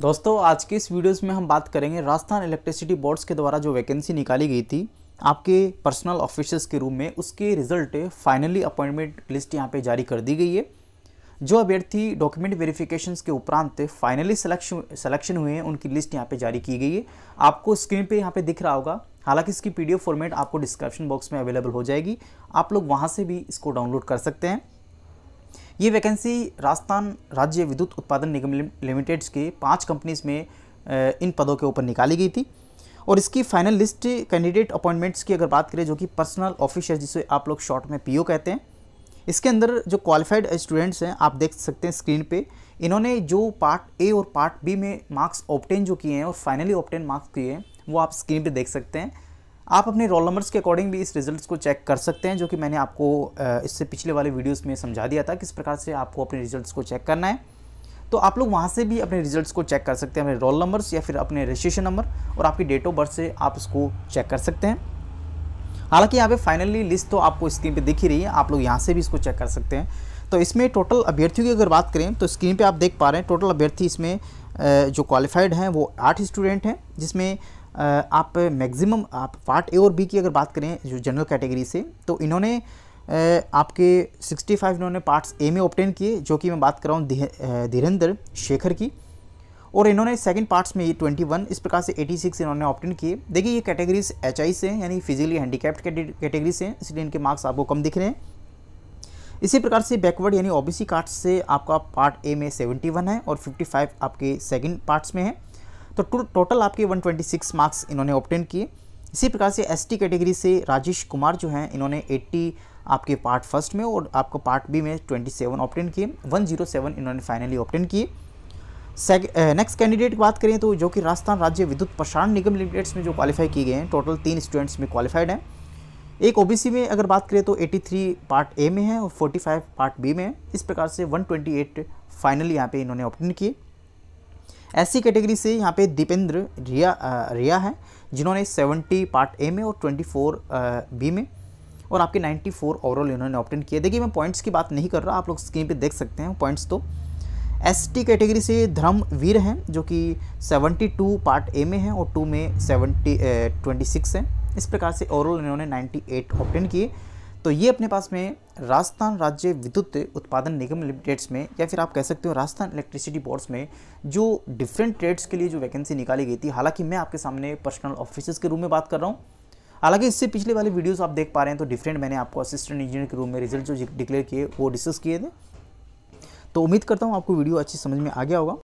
दोस्तों आज के इस वीडियोस में हम बात करेंगे राजस्थान इलेक्ट्रिसिटी बोर्ड्स के द्वारा जो वैकेंसी निकाली गई थी आपके पर्सनल ऑफिसर्स के रूम में उसके रिजल्ट फाइनली अपॉइंटमेंट लिस्ट यहाँ पे जारी कर दी गई है जो अभ्यर्थी डॉक्यूमेंट वेरिफिकेशन के उपरांत फाइनली सिलेक्शन सिलेक्शन हुए हैं उनकी लिस्ट यहाँ पे जारी की गई है आपको स्क्रीन पे यहाँ पे दिख रहा होगा हालांकि इसकी पीडीएफ फॉर्मेट आपको डिस्क्रिप्शन बॉक्स में अवेलेबल हो जाएगी आप लोग वहाँ से भी इसको डाउनलोड कर सकते हैं ये वैकेंसी राजस्थान राज्य विद्युत उत्पादन निगम लिमिटेड्स के पाँच कंपनीज में इन पदों के ऊपर निकाली गई थी और इसकी फाइनल लिस्ट कैंडिडेट अपॉइंटमेंट्स की अगर बात करें जो कि पर्सनल ऑफिसर जिसे आप लोग शॉर्ट में पीओ कहते हैं इसके अंदर जो क्वालिफाइड स्टूडेंट्स हैं आप देख सकते हैं स्क्रीन पे इन्होंने जो पार्ट ए और पार्ट बी में मार्क्स ऑप्टेन जो किए हैं और फाइनली ऑप्टेन मार्क्स किए हैं वो आप स्क्रीन पे देख सकते हैं आप अपने रोल नंबर्स के अकॉर्डिंग भी इस रिजल्ट्स को चेक कर सकते हैं जो कि मैंने आपको इससे पिछले वाले वीडियोस में समझा दिया था किस प्रकार से आपको अपने रिजल्ट्स को चेक करना है तो आप लोग वहाँ से भी अपने रिजल्ट्स को चेक कर सकते हैं अपने रोल नंबर्स या फिर अपने रजिस्ट्रेशन नंबर और आपकी डेट ऑफ बर्थ से आप इसको चेक कर सकते हैं हालांकि यहाँ पे फाइनली लिस्ट तो आपको स्क्रीन पे दिख ही रही है आप लोग यहाँ से भी इसको चेक कर सकते हैं तो इसमें टोटल अभ्यर्थियों की अगर बात करें तो स्क्रीन पे आप देख पा रहे हैं टोटल अभ्यर्थी इसमें जो क्वालिफाइड हैं वो आठ स्टूडेंट हैं जिसमें आप मैक्सिमम आप पार्ट ए और बी की अगर बात करें जो जनरल कैटेगरी से तो इन्होंने आपके 65 इन्होंने पार्ट्स ए में ऑप्टेन किए जो कि मैं बात कर रहा हूँ धीरेन्द्र शेखर की और इन्होंने सेकंड पार्ट्स में ये 21 इस प्रकार से 86 इन्होंने ऑप्टेन किए देखिए ये कैटेगरीज एच आई से हैं यानी फिजिकली हैंडीकैप्ड कैटेगरी से हैं इसलिए इनके मार्क्स आपको कम दिख रहे हैं इसी प्रकार से बैकवर्ड यानी ओबीसी कार्ड से आपका पार्ट ए में 71 है और 55 आपके सेकंड पार्ट्स में है तो टोटल आपके 126 मार्क्स इन्होंने ऑप्टेन किए इसी प्रकार से एसटी कैटेगरी से राजेश कुमार जो हैं इन्होंने 80 आपके पार्ट फर्स्ट में और आपका पार्ट बी में 27 ऑप्टेन किए 107 इन्होंने फाइनली ऑप्टेन किए नेक्स्ट कैंडिडेट की बात करें तो जो कि राजस्थान राज्य विद्युत प्रसारण निगम लिमिटेड्स में जो क्वालिफाई किए गए हैं टोटल तीन स्टूडेंट्स में क्वालिफाइड हैं एक ओबीसी में अगर बात करें तो 83 पार्ट ए में है और 45 पार्ट बी में है इस प्रकार से 128 फाइनली यहाँ पे इन्होंने ऑप्टेन किए ऐसी कैटेगरी से यहाँ पे दीपेंद्र रिया आ, रिया है जिन्होंने 70 पार्ट ए में और 24 फोर बी में और आपके 94 ओवरऑल इन्होंने ऑप्टेन किया देखिए मैं पॉइंट्स की बात नहीं कर रहा आप लोग स्क्रीन पे देख सकते हैं पॉइंट्स तो एस टी कैटेगरी से धर्म वीर हैं जो कि 72 पार्ट ए में है और टू में सेवेंटी ट्वेंटी सिक्स है इस प्रकार से ओवरऑल इन्होंने नाइन्टी एट किए तो ये अपने पास में राजस्थान राज्य विद्युत उत्पादन निगम लिमिटेड्स में या फिर आप कह सकते हो राजस्थान इलेक्ट्रिसिटी बोर्ड्स में जो डिफरेंट ट्रेड्स के लिए जो वैकेंसी निकाली गई थी हालांकि मैं आपके सामने पर्सनल ऑफिसर्स के रूम में बात कर रहा हूँ हालांकि इससे पिछले वाले वीडियोज़ आप देख पा रहे हैं तो डिफरेंट मैंने आपको असिस्टेंट इंजीनियर के रूम में रिजल्ट जो डिक्लेयर किए वो डिस्कस किए थे तो उम्मीद करता हूँ आपको वीडियो अच्छी समझ में आ गया होगा